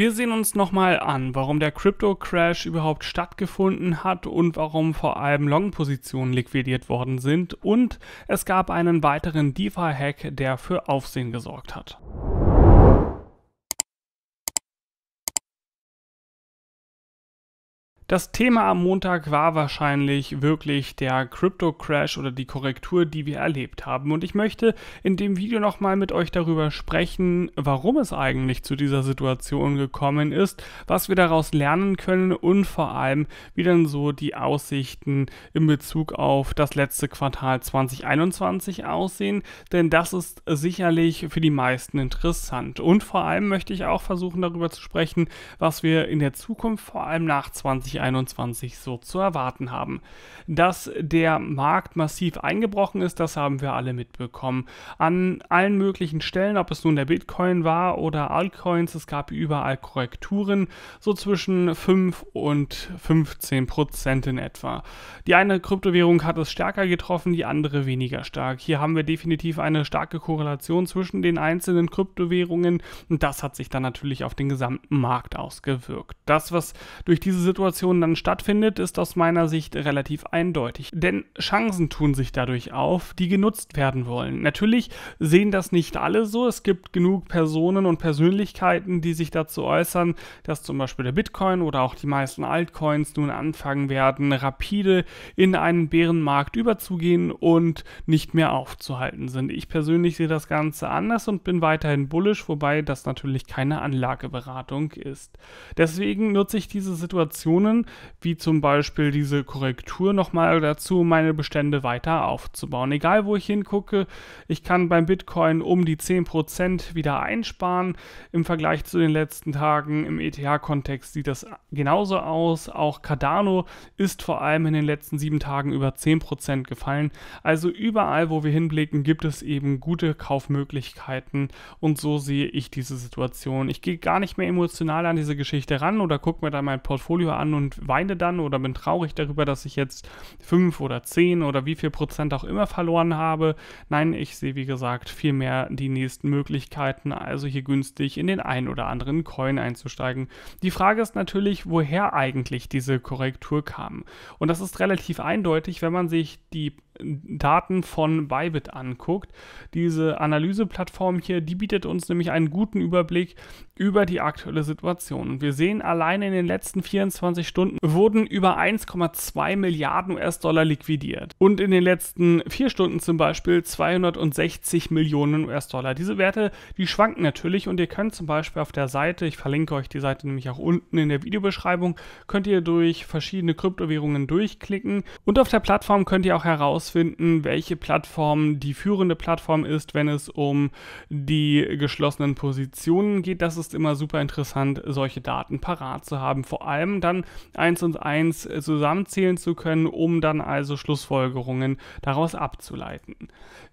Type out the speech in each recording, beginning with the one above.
Wir sehen uns nochmal an, warum der Crypto Crash überhaupt stattgefunden hat und warum vor allem Long-Positionen liquidiert worden sind und es gab einen weiteren DeFi-Hack, der für Aufsehen gesorgt hat. Das Thema am Montag war wahrscheinlich wirklich der Crypto Crash oder die Korrektur, die wir erlebt haben. Und ich möchte in dem Video nochmal mit euch darüber sprechen, warum es eigentlich zu dieser Situation gekommen ist, was wir daraus lernen können und vor allem, wie dann so die Aussichten in Bezug auf das letzte Quartal 2021 aussehen. Denn das ist sicherlich für die meisten interessant. Und vor allem möchte ich auch versuchen, darüber zu sprechen, was wir in der Zukunft vor allem nach 2021 2021 so zu erwarten haben. Dass der Markt massiv eingebrochen ist, das haben wir alle mitbekommen. An allen möglichen Stellen, ob es nun der Bitcoin war oder Altcoins, es gab überall Korrekturen, so zwischen 5 und 15 Prozent in etwa. Die eine Kryptowährung hat es stärker getroffen, die andere weniger stark. Hier haben wir definitiv eine starke Korrelation zwischen den einzelnen Kryptowährungen und das hat sich dann natürlich auf den gesamten Markt ausgewirkt. Das, was durch diese Situation Interaktion dann stattfindet, ist aus meiner Sicht relativ eindeutig. Denn Chancen tun sich dadurch auf, die genutzt werden wollen. Natürlich sehen das nicht alle so. Es gibt genug Personen und Persönlichkeiten, die sich dazu äußern, dass zum Beispiel der Bitcoin oder auch die meisten Altcoins nun anfangen werden, rapide in einen Bärenmarkt überzugehen und nicht mehr aufzuhalten sind. Ich persönlich sehe das Ganze anders und bin weiterhin bullisch, wobei das natürlich keine Anlageberatung ist. Deswegen nutze ich diese Situationen kann, wie zum Beispiel diese Korrektur nochmal dazu, meine Bestände weiter aufzubauen. Egal wo ich hingucke, ich kann beim Bitcoin um die 10% wieder einsparen. Im Vergleich zu den letzten Tagen im ETH-Kontext sieht das genauso aus. Auch Cardano ist vor allem in den letzten sieben Tagen über 10% gefallen. Also überall, wo wir hinblicken, gibt es eben gute Kaufmöglichkeiten und so sehe ich diese Situation. Ich gehe gar nicht mehr emotional an diese Geschichte ran oder gucke mir dann mein Portfolio an und und weine dann oder bin traurig darüber, dass ich jetzt 5 oder 10 oder wie viel Prozent auch immer verloren habe. Nein, ich sehe wie gesagt vielmehr die nächsten Möglichkeiten, also hier günstig in den einen oder anderen Coin einzusteigen. Die Frage ist natürlich, woher eigentlich diese Korrektur kam. Und das ist relativ eindeutig, wenn man sich die Daten von Bybit anguckt. Diese Analyseplattform hier, die bietet uns nämlich einen guten Überblick über die aktuelle Situation. Und wir sehen, alleine in den letzten 24 Stunden wurden über 1,2 Milliarden US-Dollar liquidiert. Und in den letzten vier Stunden zum Beispiel 260 Millionen US-Dollar. Diese Werte, die schwanken natürlich und ihr könnt zum Beispiel auf der Seite, ich verlinke euch die Seite nämlich auch unten in der Videobeschreibung, könnt ihr durch verschiedene Kryptowährungen durchklicken und auf der Plattform könnt ihr auch herausfinden, herausfinden, welche Plattform die führende Plattform ist, wenn es um die geschlossenen Positionen geht. Das ist immer super interessant, solche Daten parat zu haben. Vor allem dann eins und eins zusammenzählen zu können, um dann also Schlussfolgerungen daraus abzuleiten.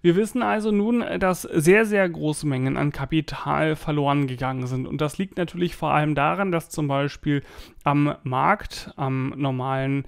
Wir wissen also nun, dass sehr, sehr große Mengen an Kapital verloren gegangen sind. Und das liegt natürlich vor allem daran, dass zum Beispiel am Markt, am normalen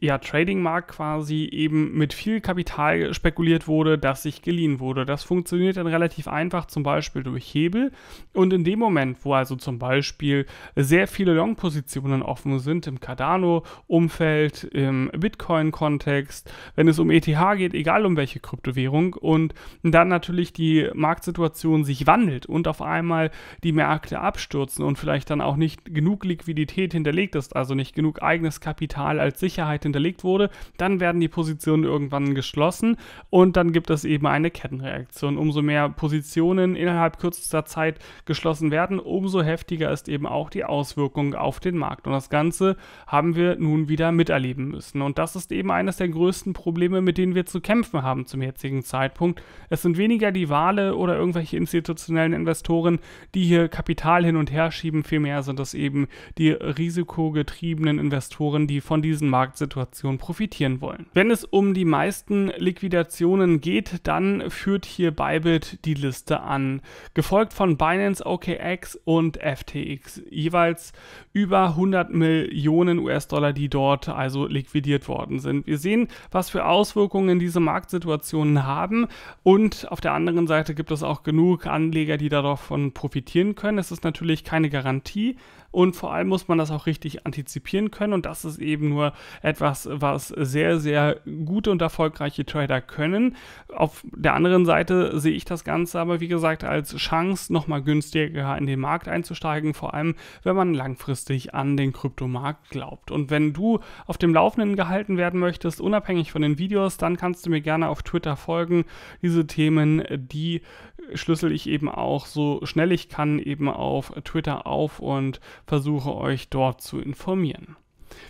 ja, Trading-Markt quasi eben mit viel Kapital spekuliert wurde, das sich geliehen wurde. Das funktioniert dann relativ einfach, zum Beispiel durch Hebel. Und in dem Moment, wo also zum Beispiel sehr viele Long-Positionen offen sind im Cardano-Umfeld, im Bitcoin-Kontext, wenn es um ETH geht, egal um welche Kryptowährung, und dann natürlich die Marktsituation sich wandelt und auf einmal die Märkte abstürzen und vielleicht dann auch nicht genug Liquidität hinterlegt ist, also nicht genug eigenes Kapital als Sicherheit Vergangenheit hinterlegt wurde, dann werden die Positionen irgendwann geschlossen und dann gibt es eben eine Kettenreaktion. Umso mehr Positionen innerhalb kürzester Zeit geschlossen werden, umso heftiger ist eben auch die Auswirkung auf den Markt. Und das Ganze haben wir nun wieder miterleben müssen. Und das ist eben eines der größten Probleme, mit denen wir zu kämpfen haben zum jetzigen Zeitpunkt. Es sind weniger die Wale oder irgendwelche institutionellen Investoren, die hier Kapital hin und her schieben. Vielmehr sind das eben die risikogetriebenen Investoren, die von diesen Marktsituationen Situation profitieren wollen. Wenn es um die meisten Liquidationen geht, dann führt hier Bybit die Liste an, gefolgt von Binance, OKX und FTX, jeweils über 100 Millionen US-Dollar, die dort also liquidiert worden sind. Wir sehen, was für Auswirkungen diese Marktsituationen haben und auf der anderen Seite gibt es auch genug Anleger, die davon profitieren können. Es ist natürlich keine Garantie und vor allem muss man das auch richtig antizipieren können und das ist eben nur etwas, was sehr, sehr gute und erfolgreiche Trader können. Auf der anderen Seite sehe ich das Ganze aber, wie gesagt, als Chance, nochmal günstiger in den Markt einzusteigen, vor allem wenn man langfristig an den Kryptomarkt glaubt. Und wenn du auf dem Laufenden gehalten werden möchtest, unabhängig von den Videos, dann kannst du mir gerne auf Twitter folgen. Diese Themen, die schlüssel ich eben auch so schnell ich kann eben auf Twitter auf und versuche euch dort zu informieren.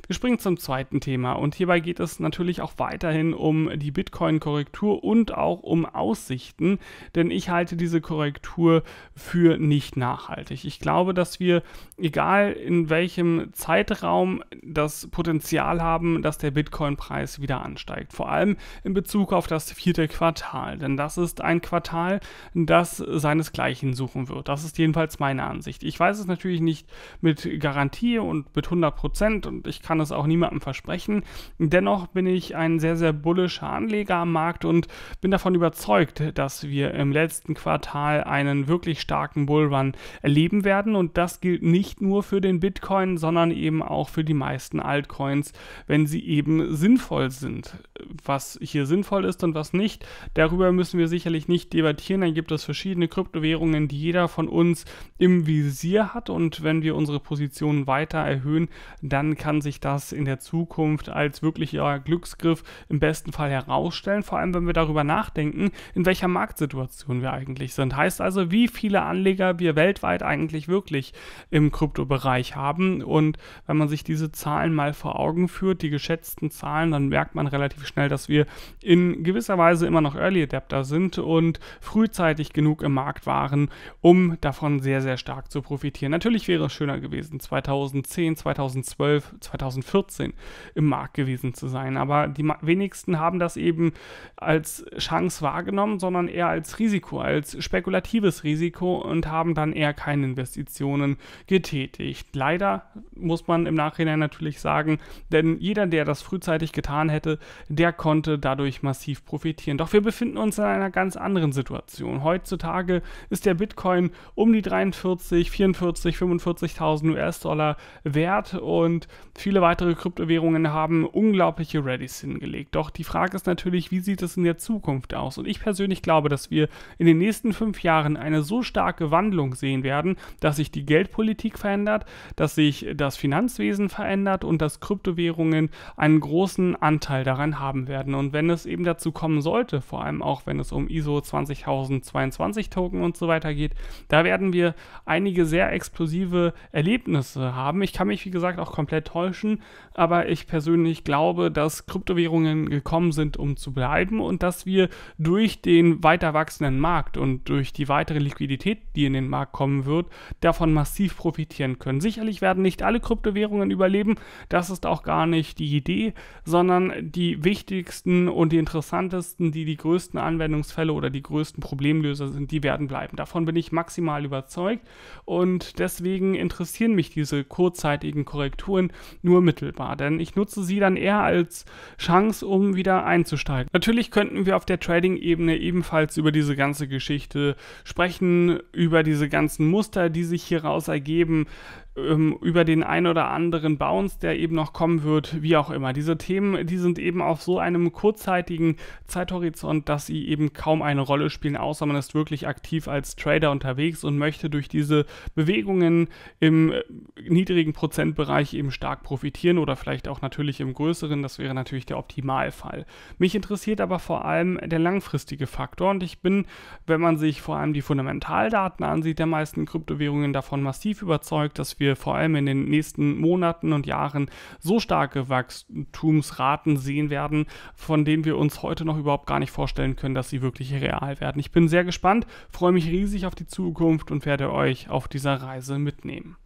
Wir springen zum zweiten Thema und hierbei geht es natürlich auch weiterhin um die Bitcoin-Korrektur und auch um Aussichten, denn ich halte diese Korrektur für nicht nachhaltig. Ich glaube, dass wir, egal in welchem Zeitraum, das Potenzial haben, dass der Bitcoin-Preis wieder ansteigt. Vor allem in Bezug auf das vierte Quartal, denn das ist ein Quartal, das seinesgleichen suchen wird. Das ist jedenfalls meine Ansicht. Ich weiß es natürlich nicht mit Garantie und mit 100 Prozent und ich kann es auch niemandem versprechen. Dennoch bin ich ein sehr, sehr bullischer Anleger am Markt und bin davon überzeugt, dass wir im letzten Quartal einen wirklich starken Bullrun erleben werden. Und das gilt nicht nur für den Bitcoin, sondern eben auch für die meisten Altcoins, wenn sie eben sinnvoll sind. Was hier sinnvoll ist und was nicht, darüber müssen wir sicherlich nicht debattieren. Dann gibt es verschiedene Kryptowährungen, die jeder von uns im Visier hat. Und wenn wir unsere Positionen weiter erhöhen, dann kann kann sich das in der Zukunft als wirklicher Glücksgriff im besten Fall herausstellen, vor allem wenn wir darüber nachdenken, in welcher Marktsituation wir eigentlich sind. Heißt also, wie viele Anleger wir weltweit eigentlich wirklich im Kryptobereich haben. Und wenn man sich diese Zahlen mal vor Augen führt, die geschätzten Zahlen, dann merkt man relativ schnell, dass wir in gewisser Weise immer noch Early Adapter sind und frühzeitig genug im Markt waren, um davon sehr, sehr stark zu profitieren. Natürlich wäre es schöner gewesen, 2010, 2012, 2014 im Markt gewesen zu sein. Aber die wenigsten haben das eben als Chance wahrgenommen, sondern eher als Risiko, als spekulatives Risiko und haben dann eher keine Investitionen getätigt. Leider muss man im Nachhinein natürlich sagen, denn jeder, der das frühzeitig getan hätte, der konnte dadurch massiv profitieren. Doch wir befinden uns in einer ganz anderen Situation. Heutzutage ist der Bitcoin um die 43, 44, 45.000 US-Dollar wert und Viele weitere Kryptowährungen haben unglaubliche Readies hingelegt. Doch die Frage ist natürlich, wie sieht es in der Zukunft aus? Und ich persönlich glaube, dass wir in den nächsten fünf Jahren eine so starke Wandlung sehen werden, dass sich die Geldpolitik verändert, dass sich das Finanzwesen verändert und dass Kryptowährungen einen großen Anteil daran haben werden. Und wenn es eben dazu kommen sollte, vor allem auch wenn es um ISO 20022 Token und so weiter geht, da werden wir einige sehr explosive Erlebnisse haben. Ich kann mich, wie gesagt, auch komplett toll täuschen, aber ich persönlich glaube, dass Kryptowährungen gekommen sind, um zu bleiben und dass wir durch den weiter wachsenden Markt und durch die weitere Liquidität, die in den Markt kommen wird, davon massiv profitieren können. Sicherlich werden nicht alle Kryptowährungen überleben, das ist auch gar nicht die Idee, sondern die wichtigsten und die interessantesten, die die größten Anwendungsfälle oder die größten Problemlöser sind, die werden bleiben. Davon bin ich maximal überzeugt und deswegen interessieren mich diese kurzzeitigen Korrekturen nur mittelbar, denn ich nutze sie dann eher als Chance, um wieder einzusteigen. Natürlich könnten wir auf der Trading-Ebene ebenfalls über diese ganze Geschichte sprechen, über diese ganzen Muster, die sich hieraus ergeben, ähm, über den ein oder anderen Bounce, der eben noch kommen wird, wie auch immer. Diese Themen, die sind eben auf so einem kurzzeitigen Zeithorizont, dass sie eben kaum eine Rolle spielen, außer man ist wirklich aktiv als Trader unterwegs und möchte durch diese Bewegungen im äh, niedrigen Prozentbereich eben stark profitieren oder vielleicht auch natürlich im größeren. Das wäre natürlich der Optimalfall. Mich interessiert aber vor allem der langfristige Faktor und ich bin, wenn man sich vor allem die Fundamentaldaten ansieht, der meisten Kryptowährungen davon massiv überzeugt, dass wir wir vor allem in den nächsten Monaten und Jahren so starke Wachstumsraten sehen werden, von denen wir uns heute noch überhaupt gar nicht vorstellen können, dass sie wirklich real werden. Ich bin sehr gespannt, freue mich riesig auf die Zukunft und werde euch auf dieser Reise mitnehmen.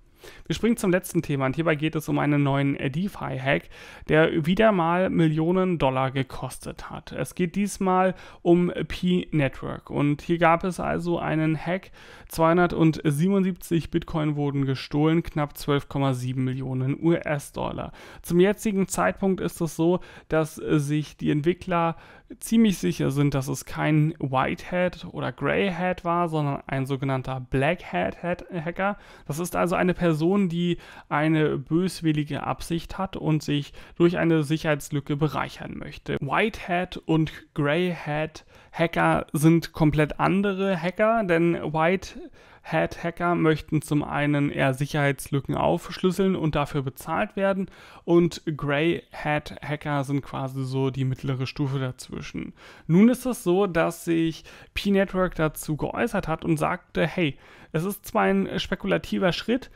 Wir springen zum letzten Thema und hierbei geht es um einen neuen DeFi-Hack, der wieder mal Millionen Dollar gekostet hat. Es geht diesmal um P-Network und hier gab es also einen Hack. 277 Bitcoin wurden gestohlen, knapp 12,7 Millionen US-Dollar. Zum jetzigen Zeitpunkt ist es so, dass sich die Entwickler ziemlich sicher sind, dass es kein Whitehead oder Greyhead war, sondern ein sogenannter Blackhead-Hacker. Das ist also eine Person, die eine böswillige Absicht hat und sich durch eine Sicherheitslücke bereichern möchte. Whitehead und Greyhead-Hacker sind komplett andere Hacker, denn White Head-Hacker möchten zum einen eher Sicherheitslücken aufschlüsseln und dafür bezahlt werden und grey head hacker sind quasi so die mittlere Stufe dazwischen. Nun ist es so, dass sich P-Network dazu geäußert hat und sagte, hey, es ist zwar ein spekulativer Schritt,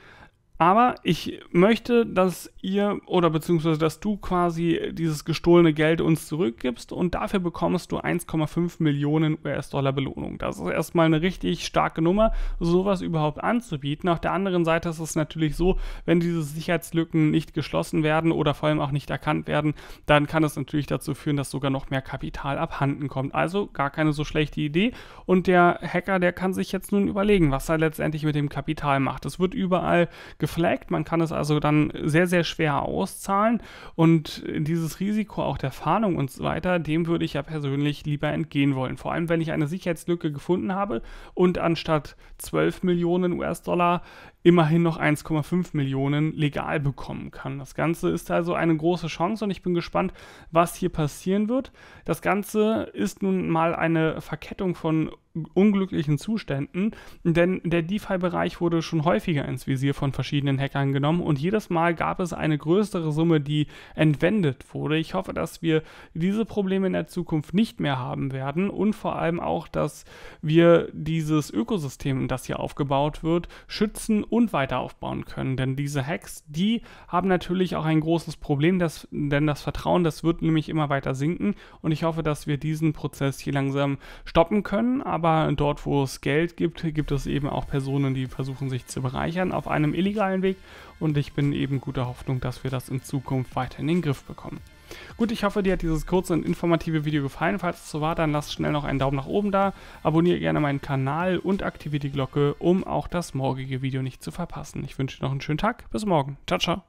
aber ich möchte, dass ihr oder beziehungsweise dass du quasi dieses gestohlene Geld uns zurückgibst und dafür bekommst du 1,5 Millionen US-Dollar Belohnung. Das ist erstmal eine richtig starke Nummer, sowas überhaupt anzubieten. Auf der anderen Seite ist es natürlich so, wenn diese Sicherheitslücken nicht geschlossen werden oder vor allem auch nicht erkannt werden, dann kann es natürlich dazu führen, dass sogar noch mehr Kapital abhanden kommt. Also gar keine so schlechte Idee. Und der Hacker, der kann sich jetzt nun überlegen, was er letztendlich mit dem Kapital macht. Es wird überall geflaggt. Man kann es also dann sehr, sehr schwer auszahlen und dieses Risiko auch der Fahndung und so weiter, dem würde ich ja persönlich lieber entgehen wollen. Vor allem, wenn ich eine Sicherheitslücke gefunden habe und anstatt 12 Millionen US-Dollar immerhin noch 1,5 Millionen legal bekommen kann. Das Ganze ist also eine große Chance und ich bin gespannt, was hier passieren wird. Das Ganze ist nun mal eine Verkettung von unglücklichen Zuständen, denn der DeFi-Bereich wurde schon häufiger ins Visier von verschiedenen Hackern genommen und jedes Mal gab es eine größere Summe, die entwendet wurde. Ich hoffe, dass wir diese Probleme in der Zukunft nicht mehr haben werden und vor allem auch, dass wir dieses Ökosystem, das hier aufgebaut wird, schützen und weiter aufbauen können. Denn diese Hacks, die haben natürlich auch ein großes Problem, dass, denn das Vertrauen, das wird nämlich immer weiter sinken. Und ich hoffe, dass wir diesen Prozess hier langsam stoppen können. Aber dort, wo es Geld gibt, gibt es eben auch Personen, die versuchen, sich zu bereichern auf einem illegalen Weg. Und ich bin eben guter Hoffnung, dass wir das in Zukunft weiter in den Griff bekommen. Gut, ich hoffe, dir hat dieses kurze und informative Video gefallen. Falls es so war, dann lass schnell noch einen Daumen nach oben da, abonniere gerne meinen Kanal und aktiviere die Glocke, um auch das morgige Video nicht zu verpassen. Ich wünsche dir noch einen schönen Tag. Bis morgen. Ciao, ciao.